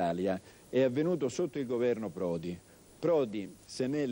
Italia è avvenuto sotto il governo Prodi. Prodi se ne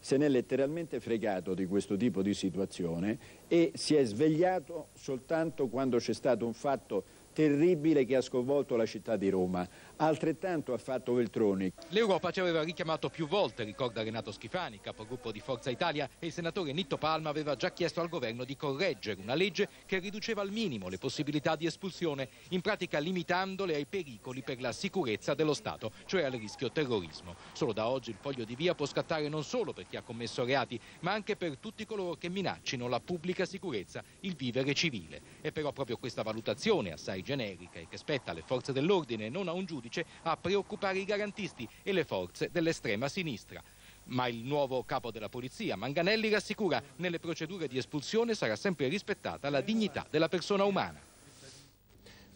è letteralmente fregato di questo tipo di situazione e si è svegliato soltanto quando c'è stato un fatto terribile che ha sconvolto la città di Roma. Altrettanto ha fatto Veltroni. L'Europa ci aveva richiamato più volte, ricorda Renato Schifani, capogruppo di Forza Italia, e il senatore Nitto Palma aveva già chiesto al governo di correggere una legge che riduceva al minimo le possibilità di espulsione, in pratica limitandole ai pericoli per la sicurezza dello Stato, cioè al rischio terrorismo. Solo da oggi il foglio di via può scattare non solo per chi ha commesso reati, ma anche per tutti coloro che minaccino la pubblica sicurezza, il vivere civile. E però proprio questa valutazione, assai generica e che spetta alle forze dell'ordine e non a un giudice a preoccupare i garantisti e le forze dell'estrema sinistra. Ma il nuovo capo della polizia, Manganelli, rassicura nelle procedure di espulsione sarà sempre rispettata la dignità della persona umana.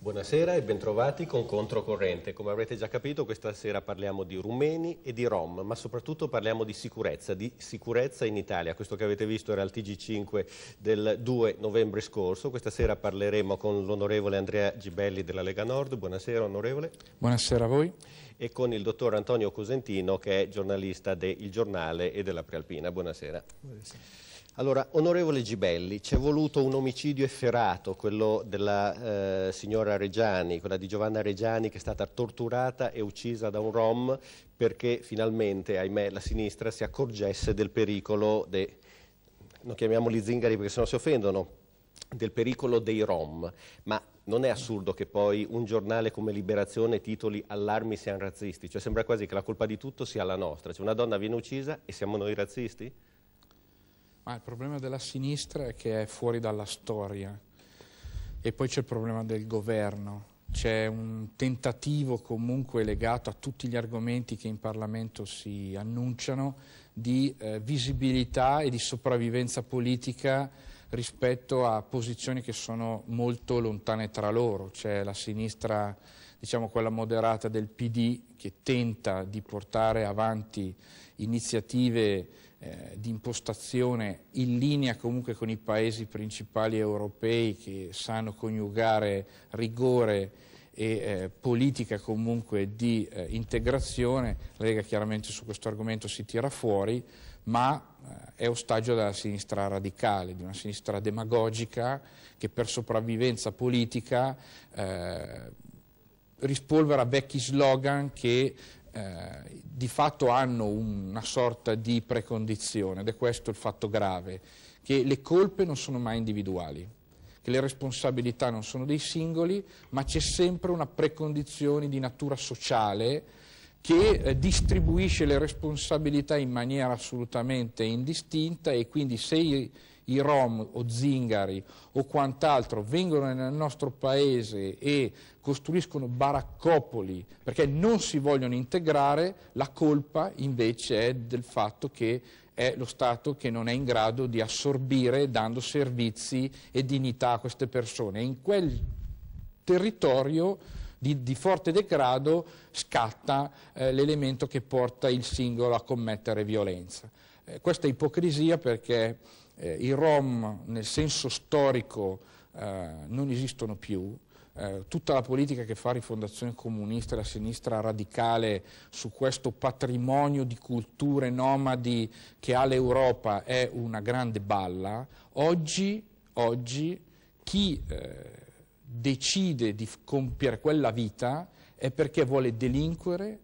Buonasera e bentrovati con Controcorrente. Come avrete già capito questa sera parliamo di rumeni e di rom, ma soprattutto parliamo di sicurezza, di sicurezza in Italia. Questo che avete visto era il TG5 del 2 novembre scorso. Questa sera parleremo con l'onorevole Andrea Gibelli della Lega Nord. Buonasera onorevole. Buonasera a voi. E con il dottor Antonio Cosentino che è giornalista del Giornale e della Prealpina. Buonasera. Buonasera. Allora, onorevole Gibelli, c'è voluto un omicidio efferato, quello della eh, signora Laura Reggiani, quella di Giovanna Reggiani che è stata torturata e uccisa da un rom perché finalmente, ahimè, la sinistra si accorgesse del pericolo, de... non chiamiamoli zingari perché sennò si offendono, del pericolo dei rom, ma non è assurdo che poi un giornale come Liberazione titoli allarmi siamo razzisti, cioè sembra quasi che la colpa di tutto sia la nostra, cioè una donna viene uccisa e siamo noi razzisti? Ma il problema della sinistra è che è fuori dalla storia, e poi c'è il problema del governo, c'è un tentativo comunque legato a tutti gli argomenti che in Parlamento si annunciano di eh, visibilità e di sopravvivenza politica rispetto a posizioni che sono molto lontane tra loro, c'è la sinistra diciamo quella moderata del PD che tenta di portare avanti iniziative eh, di impostazione in linea comunque con i paesi principali europei che sanno coniugare rigore e eh, politica comunque di eh, integrazione, la Lega chiaramente su questo argomento si tira fuori, ma eh, è ostaggio della sinistra radicale, di una sinistra demagogica che per sopravvivenza politica eh, rispolvera vecchi slogan che eh, di fatto hanno una sorta di precondizione, ed è questo il fatto grave, che le colpe non sono mai individuali, che le responsabilità non sono dei singoli, ma c'è sempre una precondizione di natura sociale che eh, distribuisce le responsabilità in maniera assolutamente indistinta e quindi se i, i rom o zingari o quant'altro vengono nel nostro paese e costruiscono baraccopoli perché non si vogliono integrare, la colpa invece è del fatto che è lo Stato che non è in grado di assorbire dando servizi e dignità a queste persone. in quel territorio di, di forte degrado scatta eh, l'elemento che porta il singolo a commettere violenza. Eh, questa è ipocrisia perché eh, i Rom nel senso storico eh, non esistono più, eh, tutta la politica che fa Rifondazione Comunista e la sinistra radicale su questo patrimonio di culture nomadi che ha l'Europa è una grande balla, oggi, oggi chi eh, decide di compiere quella vita è perché vuole delinquere,